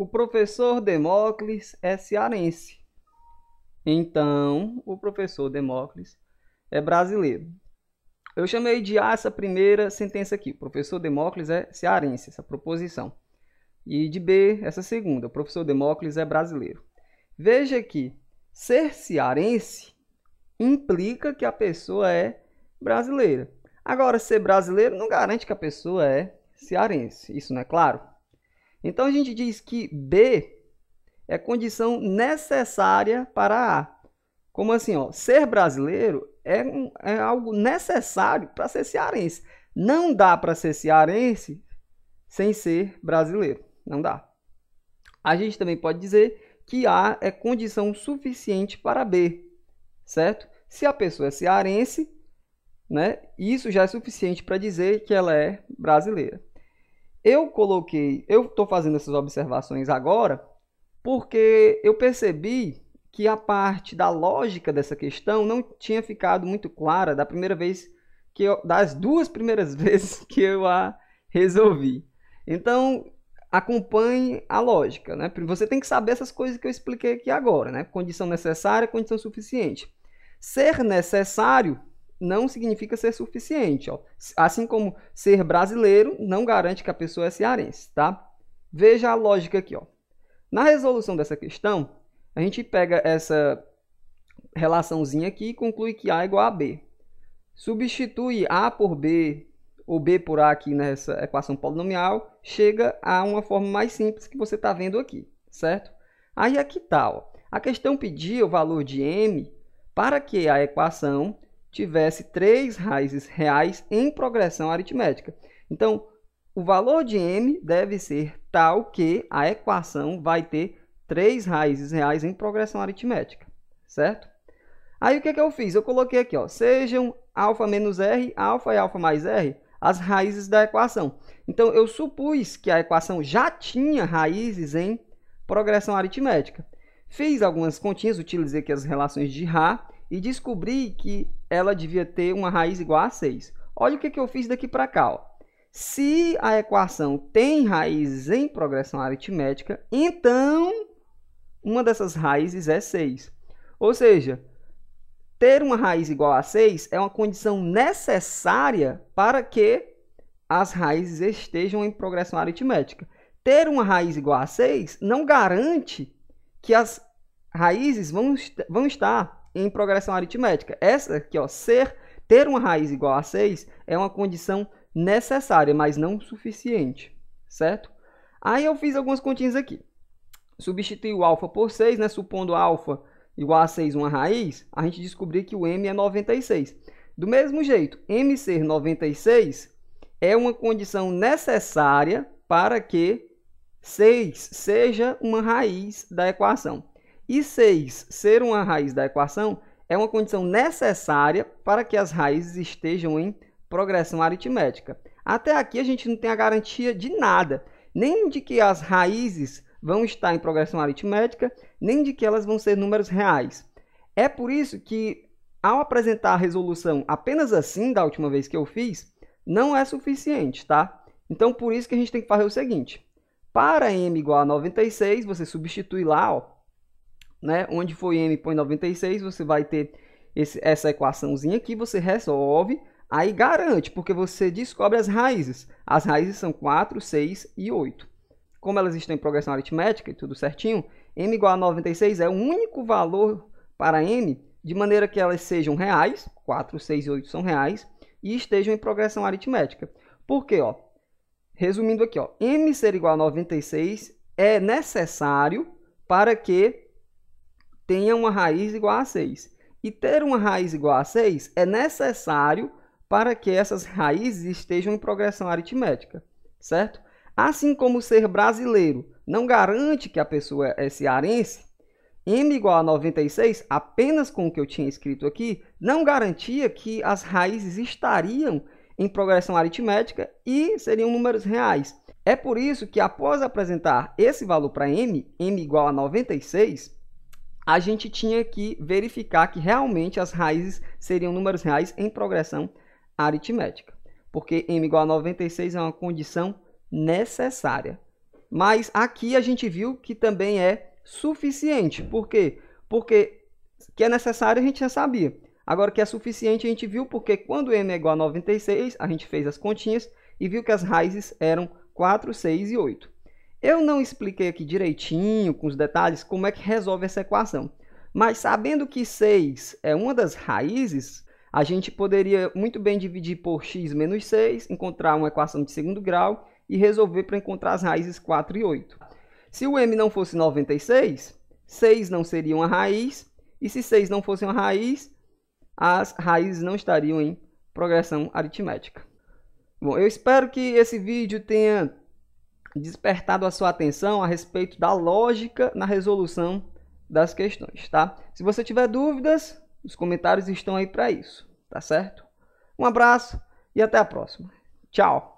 O professor Demócles é cearense. Então, o professor Demócles é brasileiro. Eu chamei de A essa primeira sentença aqui. O professor Demócles é cearense, essa proposição. E de B, essa segunda. O professor Demócles é brasileiro. Veja que ser cearense implica que a pessoa é brasileira. Agora, ser brasileiro não garante que a pessoa é cearense. Isso não é claro? Então a gente diz que B é condição necessária para A. Como assim, ó, ser brasileiro é, um, é algo necessário para ser cearense. Não dá para ser cearense sem ser brasileiro. Não dá. A gente também pode dizer que A é condição suficiente para B, certo? Se a pessoa é cearense, né, isso já é suficiente para dizer que ela é brasileira eu coloquei, eu estou fazendo essas observações agora porque eu percebi que a parte da lógica dessa questão não tinha ficado muito clara da primeira vez que eu, das duas primeiras vezes que eu a resolvi. Então, acompanhe a lógica, né? Você tem que saber essas coisas que eu expliquei aqui agora, né? Condição necessária, condição suficiente. Ser necessário não significa ser suficiente. Ó. Assim como ser brasileiro não garante que a pessoa é cearense, tá? Veja a lógica aqui, ó. Na resolução dessa questão, a gente pega essa relaçãozinha aqui e conclui que A é igual a B. Substitui A por B ou B por A aqui nessa equação polinomial, chega a uma forma mais simples que você está vendo aqui, certo? Aí aqui é tal. Tá, a questão pedia o valor de M para que a equação tivesse três raízes reais em progressão aritmética. Então, o valor de m deve ser tal que a equação vai ter três raízes reais em progressão aritmética, certo? Aí o que, é que eu fiz? Eu coloquei aqui, ó, sejam alfa menos r, alfa e alfa mais r, as raízes da equação. Então, eu supus que a equação já tinha raízes em progressão aritmética. Fiz algumas continhas, utilizei aqui as relações de Ra e descobri que ela devia ter uma raiz igual a 6. Olha o que, que eu fiz daqui para cá. Ó. Se a equação tem raízes em progressão aritmética, então uma dessas raízes é 6. Ou seja, ter uma raiz igual a 6 é uma condição necessária para que as raízes estejam em progressão aritmética. Ter uma raiz igual a 6 não garante que as raízes vão, vão estar em progressão aritmética. Essa aqui, ó, ser, ter uma raiz igual a 6 é uma condição necessária, mas não suficiente, certo? Aí eu fiz algumas continhas aqui. Substitui o alfa por 6, né? Supondo alfa igual a 6 uma raiz, a gente descobriu que o m é 96. Do mesmo jeito, m ser 96 é uma condição necessária para que 6 seja uma raiz da equação. E 6 ser uma raiz da equação é uma condição necessária para que as raízes estejam em progressão aritmética. Até aqui a gente não tem a garantia de nada, nem de que as raízes vão estar em progressão aritmética, nem de que elas vão ser números reais. É por isso que, ao apresentar a resolução apenas assim, da última vez que eu fiz, não é suficiente, tá? Então, por isso que a gente tem que fazer o seguinte. Para m igual a 96, você substitui lá, ó, né? Onde foi m põe 96, você vai ter esse, essa equaçãozinha aqui, você resolve, aí garante, porque você descobre as raízes. As raízes são 4, 6 e 8. Como elas estão em progressão aritmética e tudo certinho, m igual a 96 é o único valor para m, de maneira que elas sejam reais, 4, 6 e 8 são reais, e estejam em progressão aritmética. Por quê? Ó? Resumindo aqui, ó, m ser igual a 96 é necessário para que tenha uma raiz igual a 6. E ter uma raiz igual a 6 é necessário para que essas raízes estejam em progressão aritmética, certo? Assim como ser brasileiro não garante que a pessoa é cearense, m igual a 96, apenas com o que eu tinha escrito aqui, não garantia que as raízes estariam em progressão aritmética e seriam números reais. É por isso que após apresentar esse valor para m, m igual a 96, a gente tinha que verificar que realmente as raízes seriam números reais em progressão aritmética. Porque m igual a 96 é uma condição necessária. Mas aqui a gente viu que também é suficiente. Por quê? Porque que é necessário a gente já sabia. Agora que é suficiente a gente viu porque quando m é igual a 96, a gente fez as continhas e viu que as raízes eram 4, 6 e 8. Eu não expliquei aqui direitinho, com os detalhes, como é que resolve essa equação. Mas sabendo que 6 é uma das raízes, a gente poderia muito bem dividir por x menos 6, encontrar uma equação de segundo grau e resolver para encontrar as raízes 4 e 8. Se o m não fosse 96, 6 não seria uma raiz, e se 6 não fosse uma raiz, as raízes não estariam em progressão aritmética. Bom, eu espero que esse vídeo tenha despertado a sua atenção a respeito da lógica na resolução das questões, tá? Se você tiver dúvidas, os comentários estão aí para isso, tá certo? Um abraço e até a próxima. Tchau!